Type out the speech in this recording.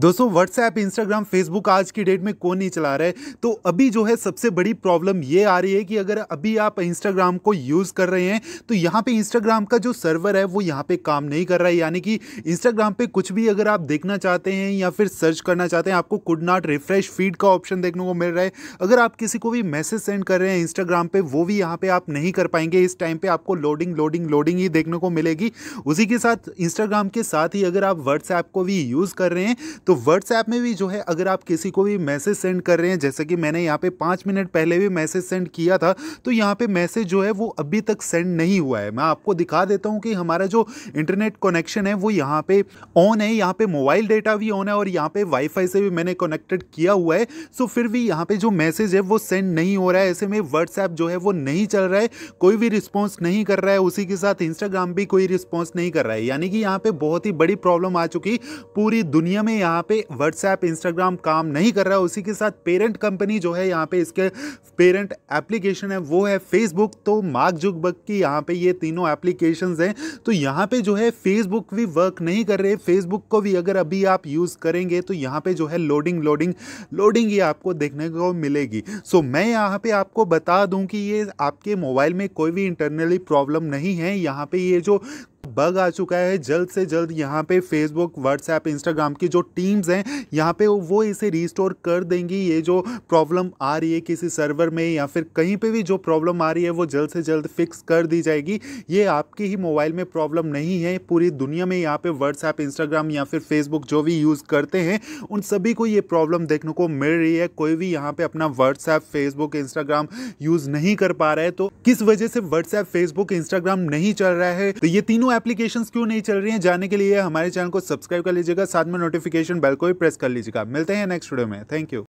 दोस्तों WhatsApp Instagram Facebook आज की डेट में कौन नहीं चला रहा है तो अभी जो है सबसे बड़ी प्रॉब्लम ये आ रही है कि अगर अभी आप इंस्टाग्राम को यूज़ कर रहे हैं तो यहाँ पे इंस्टाग्राम का जो सर्वर है वो यहाँ पे काम नहीं कर रहा है यानी कि इंस्टाग्राम पे कुछ भी अगर आप देखना चाहते हैं या फिर सर्च करना चाहते हैं आपको कुड नॉट रिफ्रेश फीड का ऑप्शन देखने को मिल रहा है अगर आप किसी को भी मैसेज सेंड कर रहे हैं इंस्टाग्राम पर वो भी यहाँ पर आप नहीं कर पाएंगे इस टाइम पर आपको लोडिंग लोडिंग लोडिंग ही देखने को मिलेगी उसी के साथ इंस्टाग्राम के साथ ही अगर आप व्हाट्सएप को भी यूज़ कर रहे हैं तो व्हाट्सएप में भी जो है अगर आप किसी को भी मैसेज सेंड कर रहे हैं जैसे कि मैंने यहाँ पे पाँच मिनट पहले भी मैसेज सेंड किया था तो यहाँ पे मैसेज जो है वो अभी तक सेंड नहीं हुआ है मैं आपको दिखा देता हूँ कि हमारा जो इंटरनेट कनेक्शन है वो यहाँ पे ऑन है यहाँ पे मोबाइल डेटा भी ऑन है और यहाँ पे वाईफाई से भी मैंने कनेक्टेड किया हुआ है सो फिर भी यहाँ पे जो मैसेज है वो सेंड नहीं हो रहा है ऐसे में व्हाट्सएप जो है वो नहीं चल रहा है कोई भी रिस्पॉन्स नहीं कर रहा है उसी के साथ इंस्टाग्राम भी कोई रिस्पॉन्स नहीं कर रहा है यानी कि यहाँ पर बहुत ही बड़ी प्रॉब्लम आ चुकी पूरी दुनिया में यहाँ यहाँ पे व्हाट्सएप इंस्टाग्राम काम नहीं कर रहा है उसी के साथ पेरेंट कंपनी जो है यहाँ पे इसके पेरेंट एप्लीकेशन है वो है फेसबुक तो मार्क जुकबर्ग की यहाँ पे ये तीनों एप्लीकेशन हैं तो यहाँ पे जो है फेसबुक भी वर्क नहीं कर रहे फेसबुक को भी अगर अभी आप यूज़ करेंगे तो यहाँ पे जो है लोडिंग लोडिंग लोडिंग ये आपको देखने को मिलेगी सो मैं यहाँ पे आपको बता दूँ कि ये आपके मोबाइल में कोई भी इंटरनली प्रॉब्लम नहीं है यहाँ पे ये जो बग आ चुका है जल्द से जल्द यहाँ पे फेसबुक व्हाट्सएप इंस्टाग्राम की जो टीम्स हैं यहाँ पे वो इसे रिस्टोर कर देंगी ये जो प्रॉब्लम आ रही है किसी सर्वर में या फिर कहीं पे भी जो प्रॉब्लम आ रही है वो जल्द से जल्द फिक्स कर दी जाएगी ये आपके ही मोबाइल में प्रॉब्लम नहीं है पूरी दुनिया में यहाँ पर व्हाट्सएप इंस्टाग्राम या फिर फेसबुक जो भी यूज़ करते हैं उन सभी को ये प्रॉब्लम देखने को मिल रही है कोई भी यहाँ पर अपना व्हाट्सएप फेसबुक इंस्टाग्राम यूज़ नहीं कर पा रहा है तो किस वजह से व्हाट्सएप फेसबुक इंस्टाग्राम नहीं चल रहा है तो ये तीनों एप्लीकेशंस क्यों नहीं चल रही हैं जाने के लिए हमारे चैनल को सब्सक्राइब कर लीजिएगा साथ में नोटिफिकेशन बेल को भी प्रेस कर लीजिएगा मिलते हैं नेक्स्ट वीडियो में थैंक यू